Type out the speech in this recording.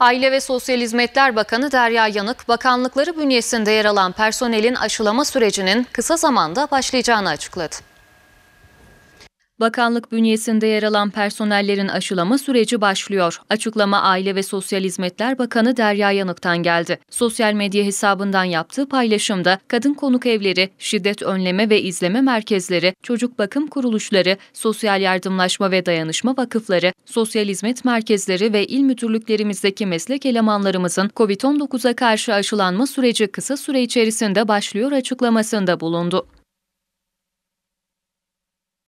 Aile ve Sosyal Hizmetler Bakanı Derya Yanık, bakanlıkları bünyesinde yer alan personelin aşılama sürecinin kısa zamanda başlayacağını açıkladı. Bakanlık bünyesinde yer alan personellerin aşılama süreci başlıyor. Açıklama Aile ve Sosyal Hizmetler Bakanı Derya Yanık'tan geldi. Sosyal medya hesabından yaptığı paylaşımda kadın konuk evleri, şiddet önleme ve izleme merkezleri, çocuk bakım kuruluşları, sosyal yardımlaşma ve dayanışma vakıfları, sosyal hizmet merkezleri ve il müdürlüklerimizdeki meslek elemanlarımızın COVID-19'a karşı aşılanma süreci kısa süre içerisinde başlıyor açıklamasında bulundu.